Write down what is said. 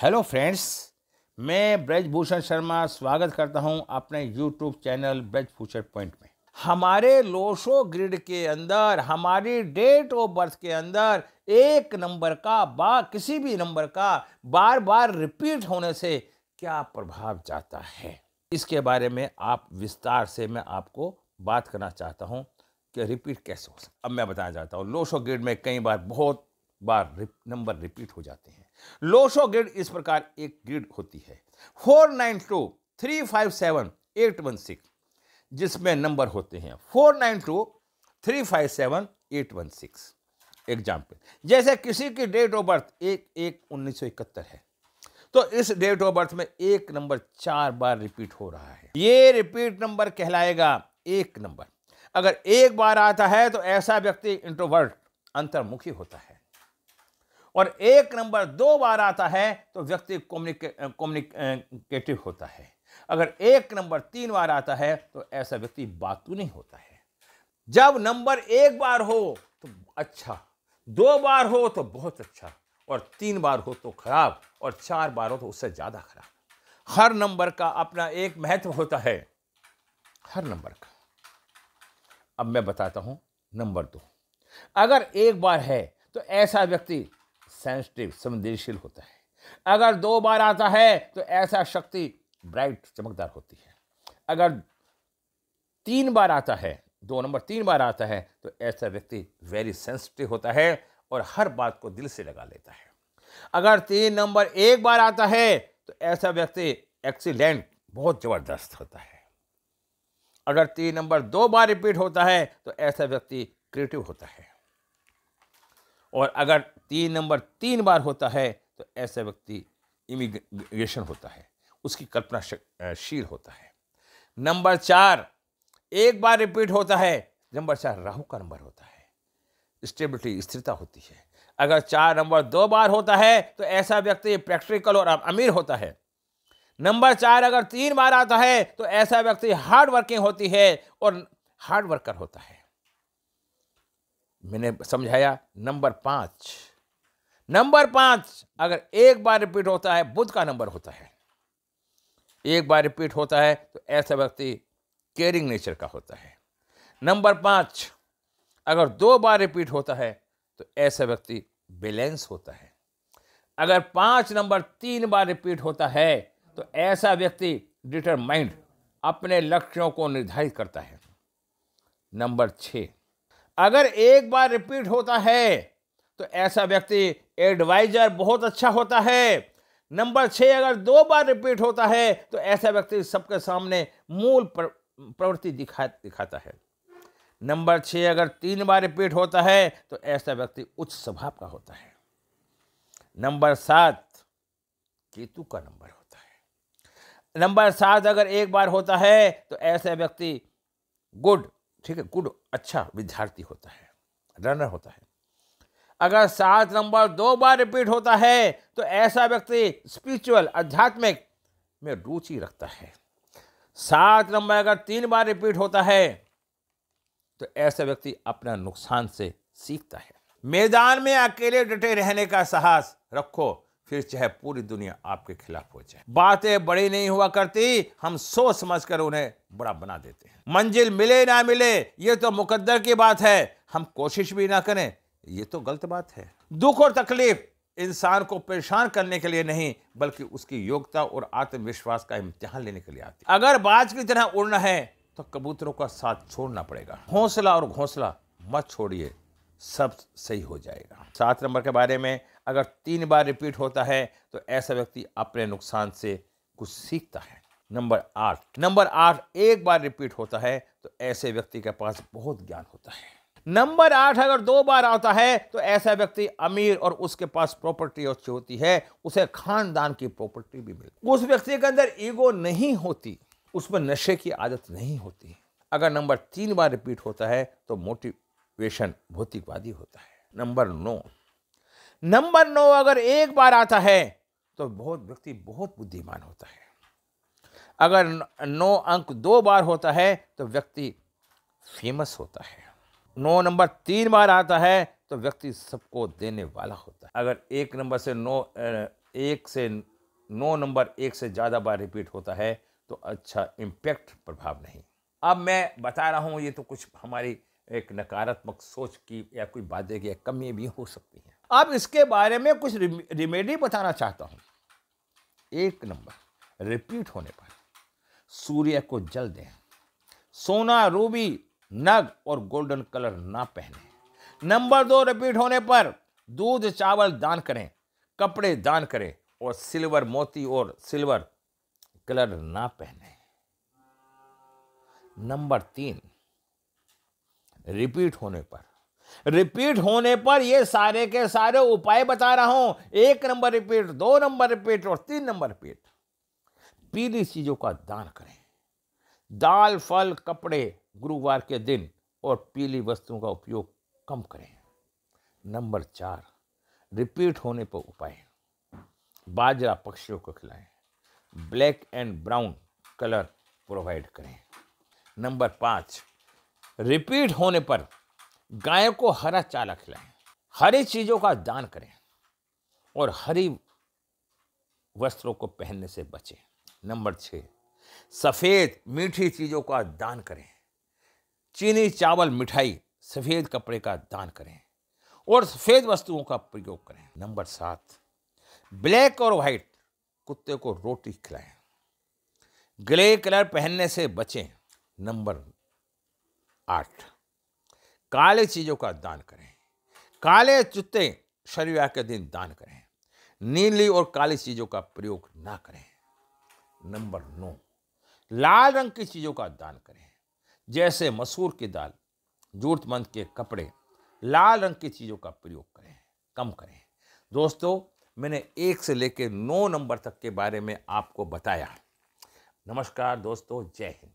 hello friends मैं ब्रजभूषण शर्मा स्वागत करता हूं अपने YouTube channel Braj future point में हमारे लोशो ग्रिड के अंदर हमारी डेट ऑफ बर्थ के अंदर एक नंबर का बा किसी भी नंबर का बार बार रिपीट होने से क्या प्रभाव जाता है इसके बारे में आप विस्तार से मैं आपको बात करना चाहता हूं कि रिपीट कैसे हो सकता अब मैं बताना चाहता हूँ लोशो ग्रिड में कई बार बहुत बार नंबर रिपीट हो जाते हैं लोशो ग्रिड इस प्रकार एक ग्रिड होती है four nine two three five seven eight one six जिसमें नंबर होते हैं four nine two three five seven eight one six example जैसे किसी की डेट ऑफ बर्थ एक एक उन्नीस सौ इकहत्तर है तो इस डेट ऑफ बर्थ में एक नंबर चार बार रिपीट हो रहा है ये रिपीट नंबर कहलाएगा एक नंबर अगर एक बार आता है तो ऐसा व्यक्ति इंट्रोवर्ट अंतर्मुखी होता है और एक नंबर दो बार आता है तो व्यक्ति कम्युनिकेटिव होता है अगर एक नंबर तीन बार आता है तो ऐसा व्यक्ति बातू नहीं होता है जब नंबर एक बार हो तो अच्छा दो बार हो तो बहुत अच्छा और तीन बार हो तो खराब और चार बार हो तो उससे ज़्यादा खराब हर नंबर का अपना एक महत्व होता है हर नंबर का अब मैं बताता हूं नंबर दो अगर एक बार है तो ऐसा व्यक्ति सेंसिटिव संवेदनशील होता है अगर दो बार आता है तो ऐसा शक्ति ब्राइट चमकदार होती है अगर तीन बार आता है दो नंबर तीन बार आता है तो ऐसा व्यक्ति वेरी सेंसिटिव होता है और हर बात को दिल से लगा लेता है अगर तीन नंबर एक बार आता है तो ऐसा व्यक्ति एक्सीलेंट बहुत ज़बरदस्त होता है अगर तीन नंबर दो बार रिपीट होता है तो ऐसा व्यक्ति क्रिएटिव होता है और अगर तीन नंबर तीन बार होता है तो ऐसा व्यक्ति इमिग्रेशन होता है उसकी कल्पना शील होता है नंबर चार एक बार रिपीट होता है नंबर चार राहु का नंबर होता है स्टेबिलिटी स्थिरता होती है अगर चार नंबर दो बार होता है तो ऐसा व्यक्ति प्रैक्टिकल और अमीर होता है नंबर चार अगर तीन बार आता है तो ऐसा व्यक्ति हार्ड वर्किंग होती है और हार्ड वर्कर होता है मैंने समझाया नंबर पाँच नंबर पांच अगर एक बार रिपीट होता है बुद्ध का नंबर होता है एक बार रिपीट होता है तो ऐसा व्यक्ति केयरिंग नेचर का होता है नंबर पांच अगर दो बार रिपीट होता है तो ऐसा व्यक्ति बैलेंस होता है अगर पांच नंबर तीन बार रिपीट होता है तो ऐसा व्यक्ति डिटरमाइंड अपने लक्ष्यों को निर्धारित करता है नंबर छ अगर एक बार रिपीट होता है तो ऐसा व्यक्ति एडवाइजर बहुत अच्छा होता है नंबर छः अगर दो बार रिपीट होता है तो ऐसा व्यक्ति सबके सामने मूल प्रवृत्ति दिखा दिखाता है नंबर छः अगर तीन बार रिपीट होता है तो ऐसा व्यक्ति उच्च स्वभाव का होता है नंबर सात केतु का नंबर होता है नंबर सात अगर एक बार होता है तो ऐसा व्यक्ति गुड ठीक है गुड अच्छा विद्यार्थी होता है रनर होता है अगर सात नंबर दो बार रिपीट होता है तो ऐसा व्यक्ति स्पिरिचुअल आध्यात्मिक में रुचि रखता है सात नंबर अगर तीन बार रिपीट होता है तो ऐसा व्यक्ति अपना नुकसान से सीखता है मैदान में अकेले डटे रहने का साहस रखो फिर चाहे पूरी दुनिया आपके खिलाफ हो जाए बातें बड़ी नहीं हुआ करती हम सोच समझ कर उन्हें बड़ा बना देते हैं मंजिल मिले ना मिले ये तो मुकद्दर की बात है हम कोशिश भी ना करें ये तो गलत बात है दुख और तकलीफ इंसान को परेशान करने के लिए नहीं बल्कि उसकी योग्यता और आत्मविश्वास का इम्तिहान लेने के लिए आती है अगर बाज की तरह उड़ना है तो कबूतरों का साथ छोड़ना पड़ेगा हौसला और घोंसला मत छोड़िए सब सही हो जाएगा सात नंबर के बारे में अगर तीन बार रिपीट होता है तो ऐसा व्यक्ति अपने नुकसान से कुछ सीखता है नंबर आठ नंबर आठ एक बार रिपीट होता है तो ऐसे व्यक्ति के पास बहुत ज्ञान होता है नंबर आठ अगर दो बार आता है तो ऐसा व्यक्ति अमीर और उसके पास प्रॉपर्टी अच्छी होती है उसे खानदान की प्रॉपर्टी भी मिलती उस व्यक्ति के अंदर ईगो नहीं होती उसमें नशे की आदत नहीं होती अगर नंबर तीन बार रिपीट होता है तो मोटिवेशन भौतिकवादी होता है नंबर नौ नंबर नौ अगर एक बार आता है तो बहुत व्यक्ति बहुत बुद्धिमान होता है अगर नौ अंक दो बार होता है तो व्यक्ति फेमस होता है नौ नंबर तीन बार आता है तो व्यक्ति सबको देने वाला होता है अगर एक नंबर से नौ एक से नौ नंबर एक से ज़्यादा बार रिपीट होता है तो अच्छा इम्पैक्ट प्रभाव नहीं अब मैं बता रहा हूँ ये तो कुछ हमारी एक नकारात्मक सोच की या कोई बातें की कमी भी हो सकती है अब इसके बारे में कुछ रिमेडी बताना चाहता हूँ एक नंबर रिपीट होने पर सूर्य को जल दें सोना रूबी नग और गोल्डन कलर ना पहने नंबर दो रिपीट होने पर दूध चावल दान करें कपड़े दान करें और सिल्वर मोती और सिल्वर कलर ना पहने नंबर तीन रिपीट होने पर रिपीट होने पर ये सारे के सारे उपाय बता रहा हूं एक नंबर रिपीट दो नंबर रिपीट और तीन नंबर रिपीट पीली चीजों का दान करें दाल फल कपड़े गुरुवार के दिन और पीली वस्तुओं का उपयोग कम करें नंबर चार रिपीट होने पर उपाय बाजरा पक्षियों को खिलाएं black and brown colour provide करें नंबर पाँच रिपीट होने पर गाय को हरा चारा खिलाएं हरी चीज़ों का दान करें और हरी वस्त्रों को पहनने से बचें नंबर छः सफ़ेद मीठी चीज़ों का दान करें चीनी चावल मिठाई सफ़ेद कपड़े का दान करें और सफ़ेद वस्तुओं का प्रयोग करें नंबर सात ब्लैक और वाइट कुत्ते को रोटी खिलाएं ग्रे कलर पहनने से बचें नंबर आठ काले चीज़ों का दान करें काले जूते शनिवार के दिन दान करें नीली और काली चीज़ों का प्रयोग ना करें नंबर नौ लाल रंग की चीज़ों का दान करें जैसे मसूर की दाल जरूरतमंद के कपड़े लाल रंग की चीज़ों का प्रयोग करें कम करें दोस्तों मैंने एक से लेकर नौ नंबर तक के बारे में आपको बताया नमस्कार दोस्तों जय हिंद